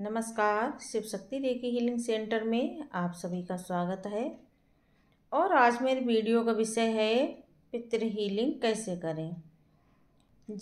नमस्कार शिव शक्ति रेखी healing centre में आप सभी का स्वागत है और आज मेरे वीडियो का विषय है पितृ हीलिंग कैसे करें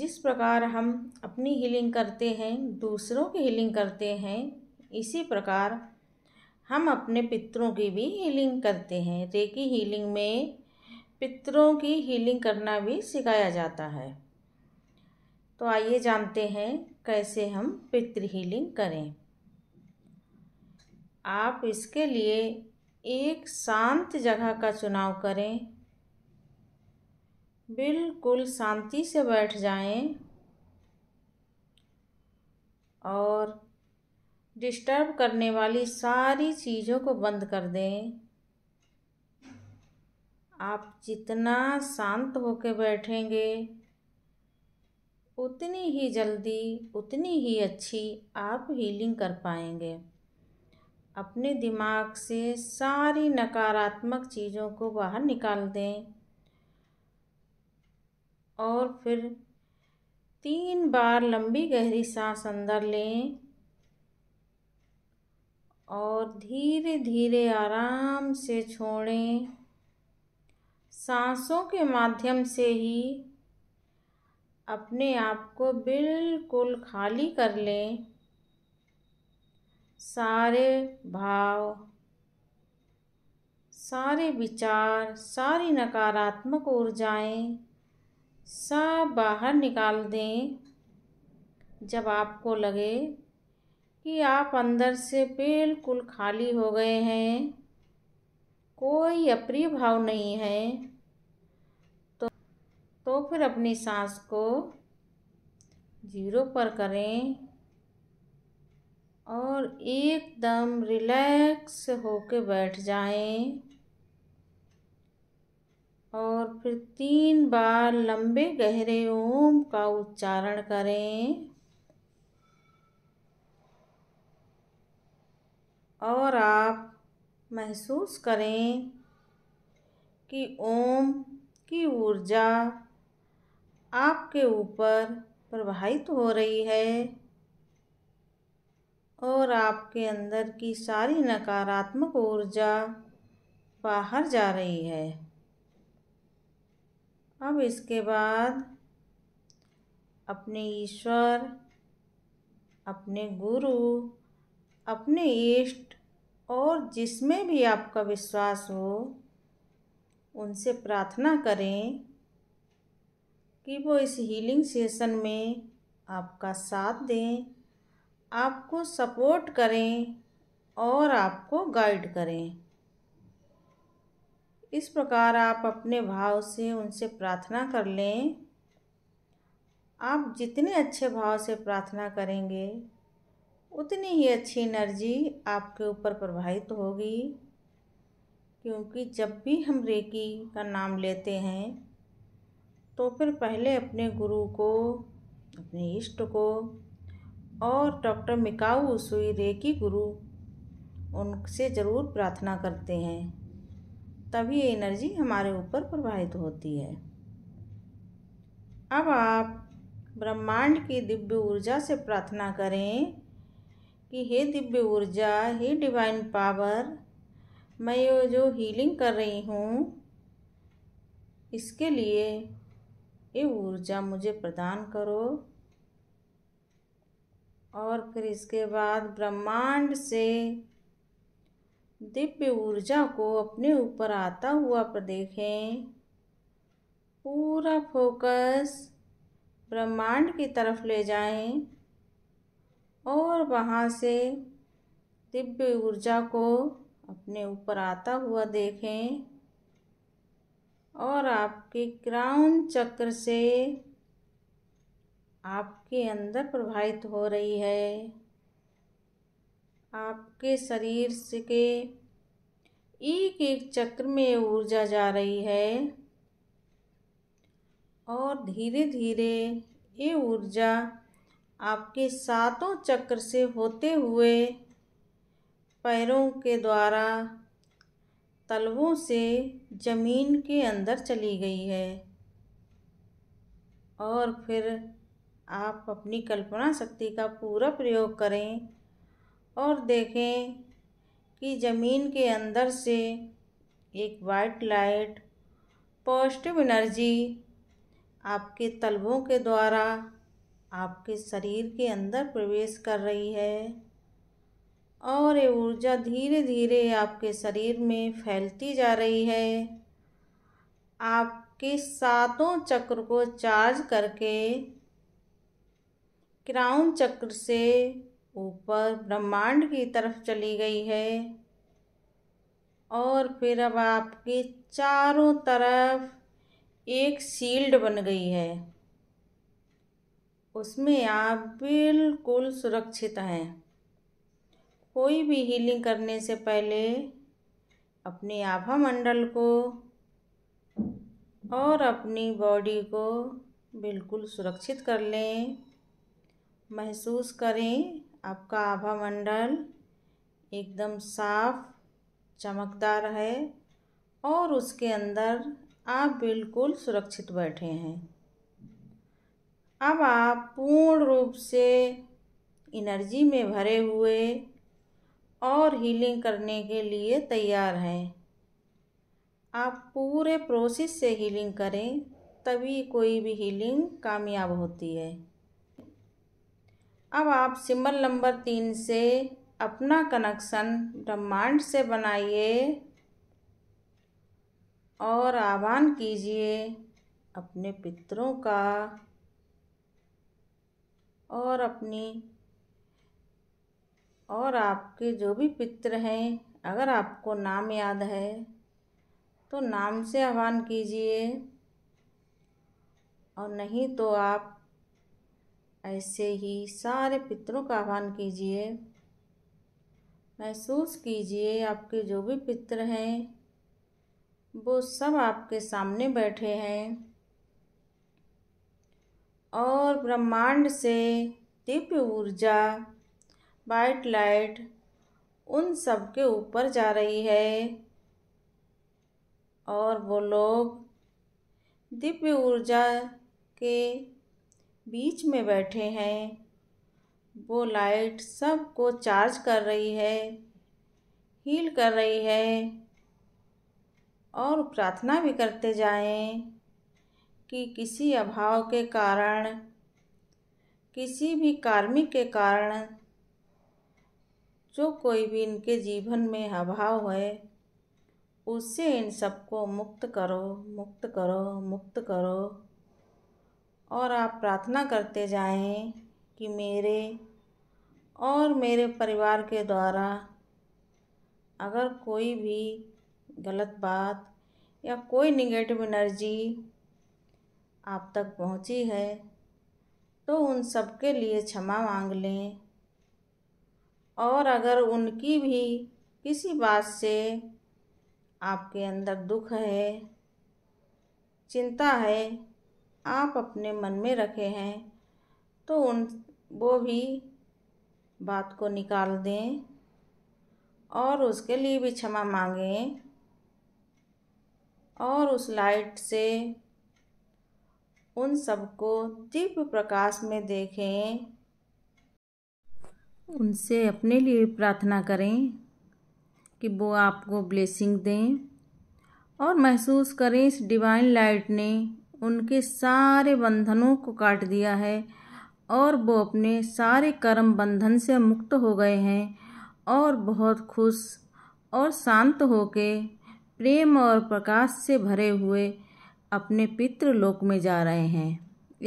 जिस प्रकार हम अपनी हीलिंग करते हैं दूसरों की हीलिंग करते हैं इसी प्रकार हम अपने पितरों की भी हीलिंग करते हैं रेकी हीलिंग में पितरों की हीलिंग करना भी सिखाया जाता है तो आइए जानते हैं कैसे हम पितृ हीलिंग करें आप इसके लिए एक शांत जगह का चुनाव करें बिल्कुल शांति से बैठ जाएं और डिस्टर्ब करने वाली सारी चीज़ों को बंद कर दें आप जितना शांत होकर बैठेंगे उतनी ही जल्दी उतनी ही अच्छी आप हीलिंग कर पाएंगे अपने दिमाग से सारी नकारात्मक चीज़ों को बाहर निकाल दें और फिर तीन बार लंबी गहरी सांस अंदर लें और धीरे धीरे आराम से छोड़ें सांसों के माध्यम से ही अपने आप को बिल्कुल खाली कर लें सारे भाव सारे विचार सारी नकारात्मक ऊर्जाएं सब बाहर निकाल दें जब आपको लगे कि आप अंदर से बिल्कुल खाली हो गए हैं कोई अप्रिय भाव नहीं है तो तो फिर अपनी सांस को जीरो पर करें और एकदम रिलैक्स होके बैठ जाएं और फिर तीन बार लंबे गहरे ओम का उच्चारण करें और आप महसूस करें कि ओम की ऊर्जा आपके ऊपर प्रवाहित हो रही है और आपके अंदर की सारी नकारात्मक ऊर्जा बाहर जा रही है अब इसके बाद अपने ईश्वर अपने गुरु अपने इष्ट और जिसमें भी आपका विश्वास हो उनसे प्रार्थना करें कि वो इस हीलिंग सेशन में आपका साथ दें आपको सपोर्ट करें और आपको गाइड करें इस प्रकार आप अपने भाव से उनसे प्रार्थना कर लें आप जितने अच्छे भाव से प्रार्थना करेंगे उतनी ही अच्छी एनर्जी आपके ऊपर प्रभावित होगी क्योंकि जब भी हम रेकी का नाम लेते हैं तो फिर पहले अपने गुरु को अपने इष्ट को और डॉक्टर मिकाऊ उसुई रेकी गुरु उनसे ज़रूर प्रार्थना करते हैं तभी एनर्जी हमारे ऊपर प्रवाहित होती है अब आप ब्रह्मांड की दिव्य ऊर्जा से प्रार्थना करें कि हे दिव्य ऊर्जा हे डिवाइन पावर मैं ये जो हीलिंग कर रही हूँ इसके लिए ये ऊर्जा मुझे प्रदान करो और फिर इसके बाद ब्रह्मांड से दिव्य ऊर्जा को अपने ऊपर आता हुआ पर देखें पूरा फोकस ब्रह्मांड की तरफ ले जाएं और वहाँ से दिव्य ऊर्जा को अपने ऊपर आता हुआ देखें और आपके क्राउन चक्र से आपके अंदर प्रभावित हो रही है आपके शरीर से के एक एक चक्र में ऊर्जा जा रही है और धीरे धीरे ये ऊर्जा आपके सातों चक्र से होते हुए पैरों के द्वारा तलवों से ज़मीन के अंदर चली गई है और फिर आप अपनी कल्पना शक्ति का पूरा प्रयोग करें और देखें कि ज़मीन के अंदर से एक वाइट लाइट पॉजिटिव एनर्जी आपके तलबों के द्वारा आपके शरीर के अंदर प्रवेश कर रही है और ये ऊर्जा धीरे धीरे आपके शरीर में फैलती जा रही है आपके सातों चक्र को चार्ज करके क्राउन चक्र से ऊपर ब्रह्मांड की तरफ चली गई है और फिर अब आपके चारों तरफ एक शील्ड बन गई है उसमें आप बिल्कुल सुरक्षित हैं कोई भी हीलिंग करने से पहले अपने आभा मंडल को और अपनी बॉडी को बिल्कुल सुरक्षित कर लें महसूस करें आपका आभा मंडल एकदम साफ चमकदार है और उसके अंदर आप बिल्कुल सुरक्षित बैठे हैं अब आप पूर्ण रूप से एनर्जी में भरे हुए और हीलिंग करने के लिए तैयार हैं आप पूरे प्रोसेस से हीलिंग करें तभी कोई भी हीलिंग कामयाब होती है अब आप सिंबल नंबर तीन से अपना कनेक्शन ब्रह्मांड से बनाइए और आह्वान कीजिए अपने पितरों का और अपनी और आपके जो भी पित्र हैं अगर आपको नाम याद है तो नाम से आह्वान कीजिए और नहीं तो आप ऐसे ही सारे पितरों का आह्वान कीजिए महसूस कीजिए आपके जो भी पितर हैं वो सब आपके सामने बैठे हैं और ब्रह्मांड से दिव्य ऊर्जा वाइट लाइट उन सब के ऊपर जा रही है और वो लोग दिव्य ऊर्जा के बीच में बैठे हैं वो लाइट सबको चार्ज कर रही है हील कर रही है और प्रार्थना भी करते जाएं कि किसी अभाव के कारण किसी भी कार्मिक के कारण जो कोई भी इनके जीवन में अभाव है उससे इन सबको मुक्त करो मुक्त करो मुक्त करो और आप प्रार्थना करते जाएं कि मेरे और मेरे परिवार के द्वारा अगर कोई भी गलत बात या कोई निगेटिव एनर्जी आप तक पहुंची है तो उन सब के लिए क्षमा मांग लें और अगर उनकी भी किसी बात से आपके अंदर दुख है चिंता है आप अपने मन में रखे हैं तो उन वो भी बात को निकाल दें और उसके लिए भी क्षमा मांगें और उस लाइट से उन सबको दिव्य प्रकाश में देखें उनसे अपने लिए प्रार्थना करें कि वो आपको ब्लेसिंग दें और महसूस करें इस डिवाइन लाइट ने उनके सारे बंधनों को काट दिया है और वो अपने सारे कर्म बंधन से मुक्त हो गए हैं और बहुत खुश और शांत के प्रेम और प्रकाश से भरे हुए अपने पितृलोक में जा रहे हैं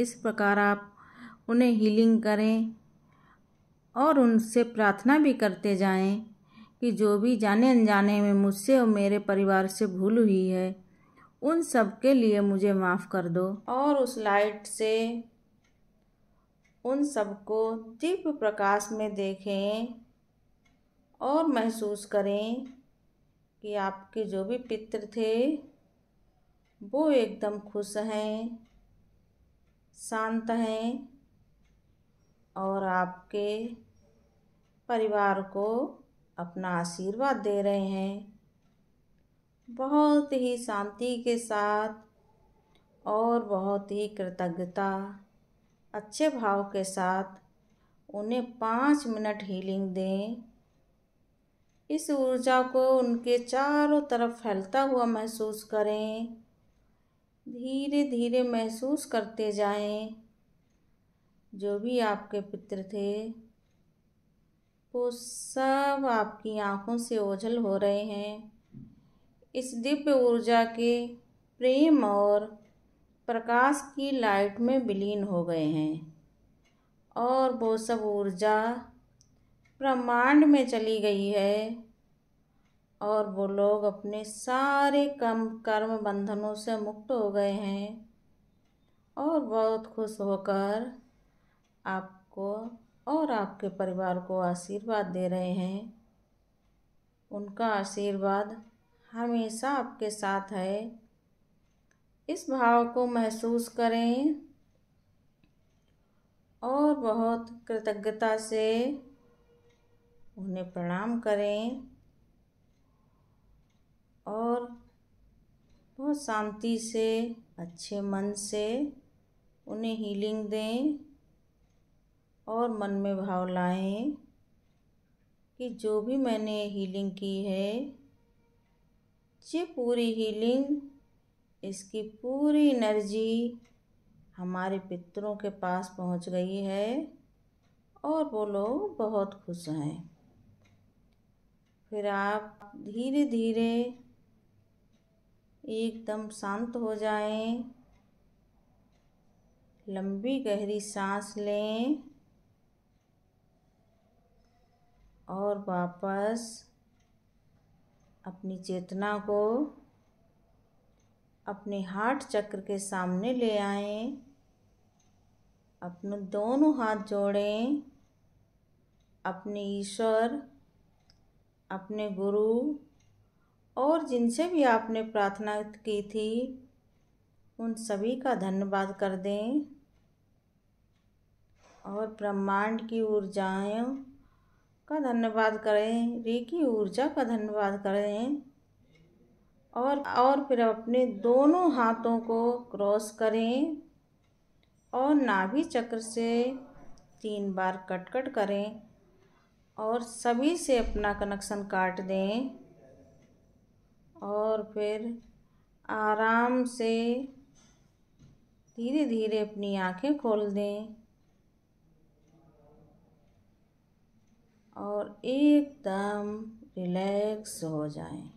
इस प्रकार आप उन्हें हीलिंग करें और उनसे प्रार्थना भी करते जाएं कि जो भी जाने अनजाने में मुझसे और मेरे परिवार से भूल हुई है उन सब के लिए मुझे माफ़ कर दो और उस लाइट से उन सबको दिव्य प्रकाश में देखें और महसूस करें कि आपके जो भी पित्र थे वो एकदम खुश हैं शांत हैं और आपके परिवार को अपना आशीर्वाद दे रहे हैं बहुत ही शांति के साथ और बहुत ही कृतज्ञता अच्छे भाव के साथ उन्हें पाँच मिनट हीलिंग दें इस ऊर्जा को उनके चारों तरफ फैलता हुआ महसूस करें धीरे धीरे महसूस करते जाएं जो भी आपके पित्र थे वो सब आपकी आँखों से ओझल हो रहे हैं इस दिव्य ऊर्जा के प्रेम और प्रकाश की लाइट में विलीन हो गए हैं और वो सब ऊर्जा ब्रह्मांड में चली गई है और वो लोग अपने सारे कम कर्म बंधनों से मुक्त हो गए हैं और बहुत खुश होकर आपको और आपके परिवार को आशीर्वाद दे रहे हैं उनका आशीर्वाद हमेशा आपके साथ है इस भाव को महसूस करें और बहुत कृतज्ञता से उन्हें प्रणाम करें और बहुत शांति से अच्छे मन से उन्हें हीलिंग दें और मन में भाव लाएं कि जो भी मैंने हीलिंग की है ये पूरी हीलिंग इसकी पूरी एनर्जी हमारे पितरों के पास पहुंच गई है और वो लोग बहुत खुश हैं फिर आप धीरे धीरे एकदम शांत हो जाएं, लंबी गहरी सांस लें और वापस अपनी चेतना को अपने हार्ट चक्र के सामने ले आए अपने दोनों हाथ जोड़ें अपने ईश्वर अपने गुरु और जिनसे भी आपने प्रार्थना की थी उन सभी का धन्यवाद कर दें और ब्रह्मांड की ऊर्जाएं का धन्यवाद करें री की ऊर्जा का धन्यवाद करें और और फिर अपने दोनों हाथों को क्रॉस करें और नाभि चक्र से तीन बार कट कट करें और सभी से अपना कनेक्शन काट दें और फिर आराम से धीरे धीरे अपनी आंखें खोल दें और एकदम रिलैक्स हो जाएं